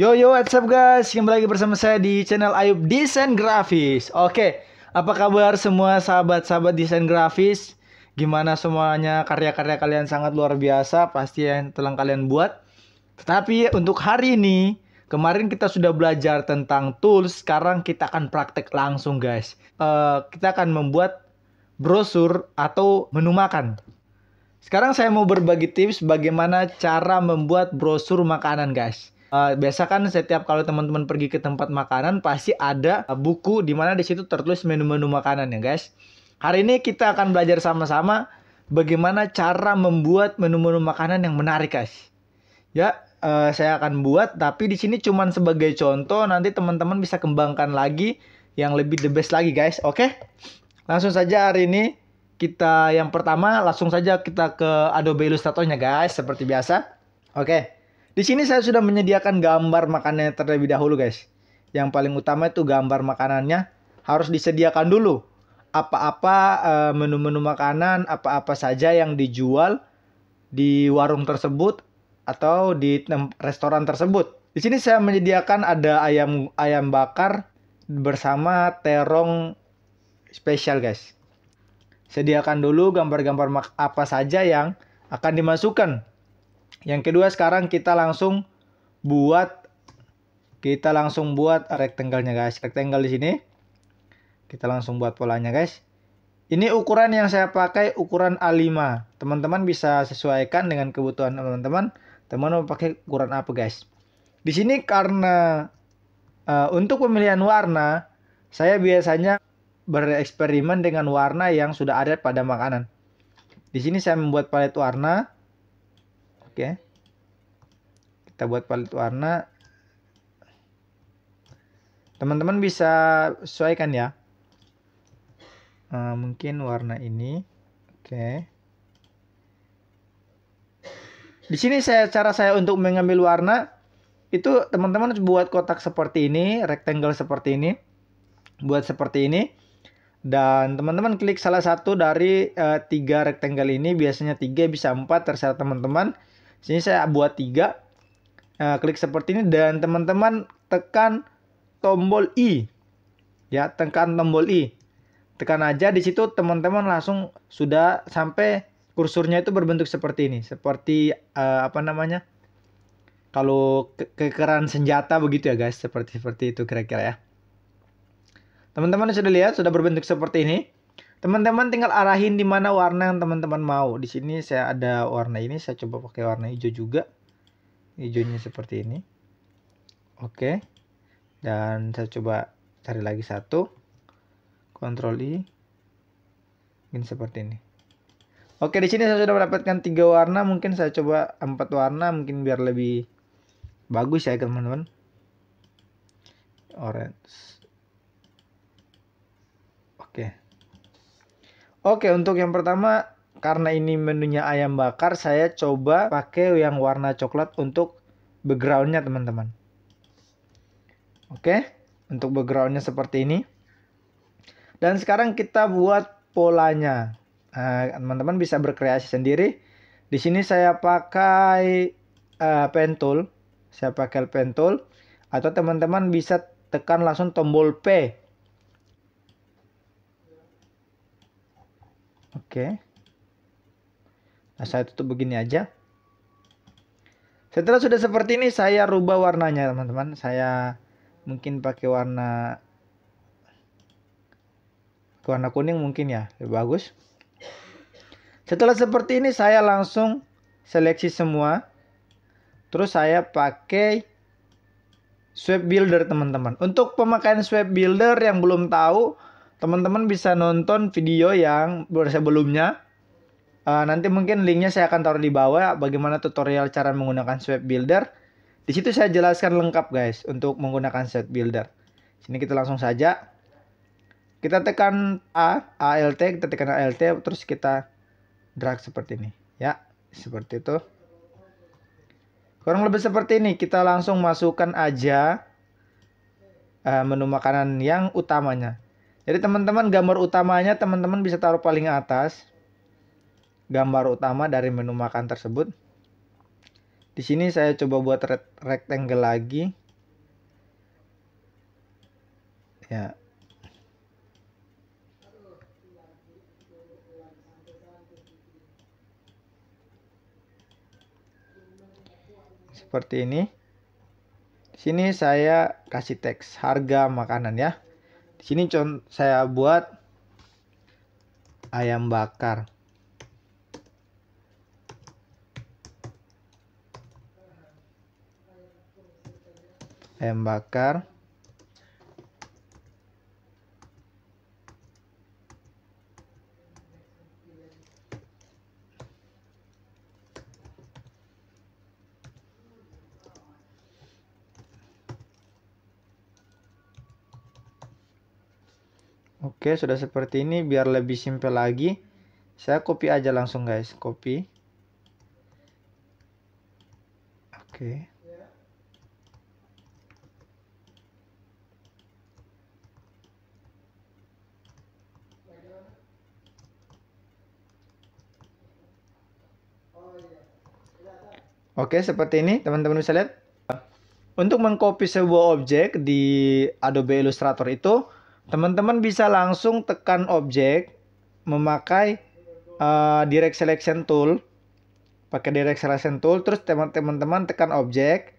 Yo yo what's up guys Kembali lagi bersama saya di channel Ayub Desain Grafis Oke apa kabar semua sahabat-sahabat desain grafis Gimana semuanya karya-karya kalian sangat luar biasa Pasti yang telah kalian buat Tetapi untuk hari ini Kemarin kita sudah belajar tentang tools Sekarang kita akan praktek langsung guys uh, Kita akan membuat brosur atau menu makan Sekarang saya mau berbagi tips bagaimana cara membuat brosur makanan guys uh, biasa kan setiap kalau teman-teman pergi ke tempat makanan pasti ada uh, buku di mana di situ tertulis menu-menu makanan ya guys. Hari ini kita akan belajar sama-sama bagaimana cara membuat menu-menu makanan yang menarik guys. Ya, uh, saya akan buat tapi di sini cuma sebagai contoh nanti teman-teman bisa kembangkan lagi yang lebih the best lagi guys. Oke. Okay? Langsung saja hari ini kita yang pertama langsung saja kita ke Adobe Illustratornya, guys seperti biasa. Oke. Okay. Di sini saya sudah menyediakan gambar makanannya terlebih dahulu guys. Yang paling utama itu gambar makanannya harus disediakan dulu. Apa-apa eh, menu-menu makanan, apa-apa saja yang dijual di warung tersebut atau di restoran tersebut. Di sini saya menyediakan ada ayam ayam bakar bersama terong spesial guys. Sediakan dulu gambar-gambar apa saja yang akan dimasukkan yang kedua sekarang kita langsung buat kita langsung buat rectangle-nya guys. Rectangle di sini. Kita langsung buat polanya guys. Ini ukuran yang saya pakai ukuran A5. Teman-teman bisa sesuaikan dengan kebutuhan teman-teman. Teman mau pakai ukuran apa guys? Di sini karena uh, untuk pemilihan warna saya biasanya bereksperimen dengan warna yang sudah ada pada makanan. Di sini saya membuat palet warna ya kita buat palet warna teman-teman bisa sesuaikan ya uh, mungkin warna ini oke okay. di sini saya cara saya untuk mengambil warna itu teman-teman buat kotak seperti ini rectangle seperti ini buat seperti ini dan teman-teman klik salah satu dari uh, tiga rectangle ini biasanya tiga bisa empat terserah teman-teman Sini saya buat tiga. Nah, klik seperti ini dan teman-teman tekan tombol I. Ya, tekan tombol I. Tekan aja di situ teman-teman langsung sudah sampai kursornya itu berbentuk seperti ini, seperti uh, apa namanya? Kalau kekeran senjata begitu ya guys, seperti seperti itu kira-kira ya. Teman-teman sudah lihat sudah berbentuk seperti ini. Teman-teman tinggal arahin di mana warna yang teman-teman mau. Di sini saya ada warna ini, saya coba pakai warna hijau juga. Hijaunya seperti ini. Oke. Dan saya coba cari lagi satu. Ctrl I. Mungkin seperti ini. Oke, di sini saya sudah mendapatkan tiga warna. Mungkin saya coba empat warna, mungkin biar lebih bagus ya teman-teman. Orange. Oke. Oke, untuk yang pertama karena ini menunya ayam bakar, saya coba pakai yang warna coklat untuk backgroundnya teman-teman. Oke, untuk backgroundnya seperti ini. Dan sekarang kita buat polanya. Eh, teman-teman nah, bisa berkreasi sendiri. Di sini saya pakai uh, eh, pen tool. Saya pakai pen tool. Atau teman-teman bisa tekan langsung tombol P Oke. Nah, saya tutup begini aja. Setelah sudah seperti ini, saya rubah warnanya, teman-teman. Saya mungkin pakai warna warna kuning mungkin ya, lebih bagus. Setelah seperti ini, saya langsung seleksi semua. Terus saya pakai Swap builder, teman-teman. Untuk pemakaian Swap builder yang belum tahu, teman-teman bisa nonton video yang sebelumnya. Uh, nanti mungkin linknya saya akan taruh di bawah bagaimana tutorial cara menggunakan Swap Builder. Di situ saya jelaskan lengkap guys untuk menggunakan Swap Builder. Sini kita langsung saja. Kita tekan A, ALT, kita tekan ALT terus kita drag seperti ini ya, seperti itu. Kurang lebih seperti ini, kita langsung masukkan aja uh, menu makanan yang utamanya. Jadi teman-teman gambar utamanya teman-teman bisa taruh paling atas. Gambar utama dari menu makan tersebut. Di sini saya coba buat rectangle lagi. Ya. Seperti ini. Di sini saya kasih teks harga makanan ya. Di sini contoh saya buat ayam bakar. Ayam bakar. Oke, sudah seperti ini. Biar lebih simpel lagi, saya copy aja langsung guys. Copy. Oke. Oke, seperti ini teman-teman bisa lihat. Untuk mengcopy sebuah objek di Adobe Illustrator itu Teman-teman bisa langsung tekan objek memakai uh, direct selection tool. Pakai direct selection tool terus teman-teman tekan objek.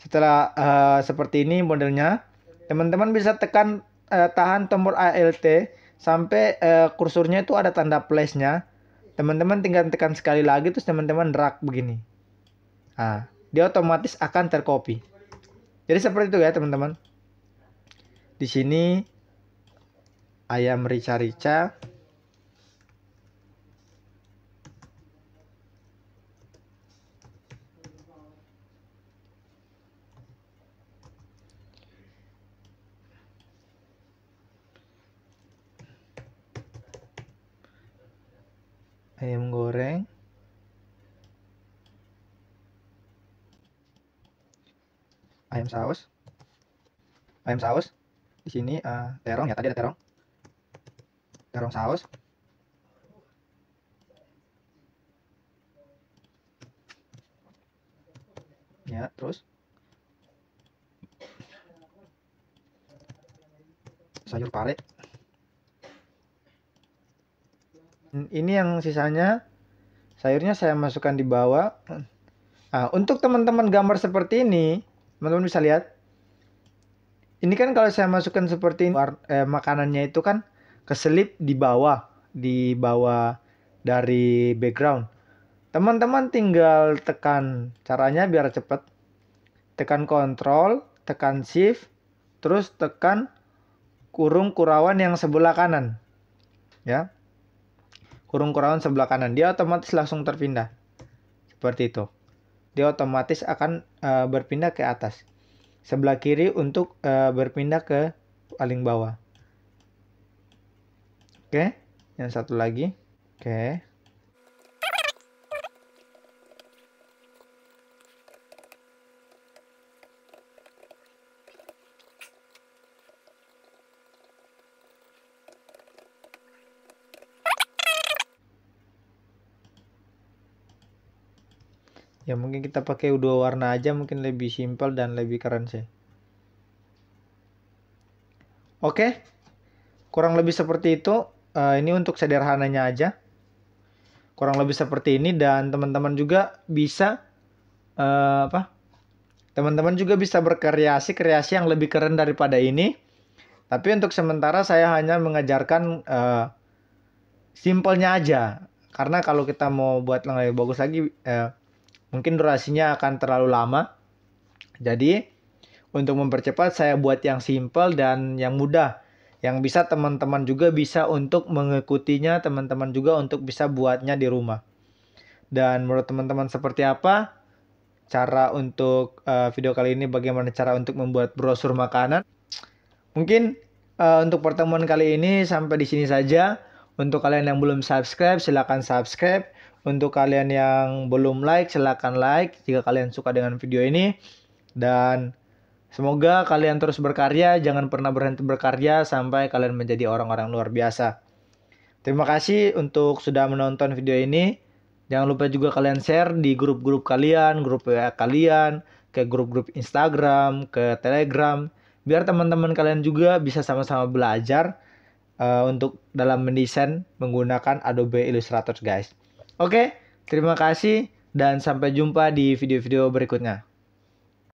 Setelah uh, seperti ini modelnya, teman-teman bisa tekan uh, tahan tombol ALT sampai uh, kursornya itu ada tanda plusnya Teman-teman tinggal tekan sekali lagi terus teman-teman drag begini. Nah, dia otomatis akan tercopy. Jadi seperti itu ya, teman-teman. Di sini ayam rica-rica ayam goreng ayam saus ayam saus di sini uh, terong ya tadi ada terong garong saus ya terus sayur pare hmm, ini yang sisanya sayurnya saya masukkan di bawah nah, untuk teman-teman gambar seperti ini teman-teman bisa lihat ini kan kalau saya masukkan seperti ini, eh, makanannya itu kan keselip di bawah di bawah dari background teman-teman tinggal tekan caranya biar cepet tekan kontrol tekan shift terus tekan kurung kurawan yang sebelah kanan ya kurung kurawan sebelah kanan dia otomatis langsung terpindah seperti itu dia otomatis akan e, berpindah ke atas sebelah kiri untuk e, berpindah ke paling bawah Oke, yang satu lagi. Oke. ya mungkin kita pakai dua warna aja mungkin lebih simpel dan lebih keren sih oke kurang lebih seperti itu uh, ini untuk sederhananya aja kurang lebih seperti ini dan teman-teman juga bisa uh, apa teman-teman juga bisa berkreasi kreasi yang lebih keren daripada ini tapi untuk sementara saya hanya mengajarkan uh, simpelnya aja karena kalau kita mau buat yang lebih bagus lagi uh, mungkin durasinya akan terlalu lama jadi untuk mempercepat saya buat yang simple dan yang mudah yang bisa teman-teman juga bisa untuk mengikutinya, teman-teman juga untuk bisa buatnya di rumah. Dan menurut teman-teman seperti apa cara untuk uh, video kali ini bagaimana cara untuk membuat brosur makanan? Mungkin uh, untuk pertemuan kali ini sampai di sini saja. Untuk kalian yang belum subscribe silahkan subscribe. Untuk kalian yang belum like silahkan like jika kalian suka dengan video ini dan Semoga kalian terus berkarya, jangan pernah berhenti berkarya sampai kalian menjadi orang-orang luar biasa. Terima kasih untuk sudah menonton video ini. Jangan lupa juga kalian share di grup-grup kalian, grup WA kalian, ke grup-grup Instagram, ke Telegram, biar teman-teman kalian juga bisa sama-sama belajar uh, untuk dalam mendesain menggunakan Adobe Illustrator, guys. Oke, terima kasih dan sampai jumpa di video-video berikutnya.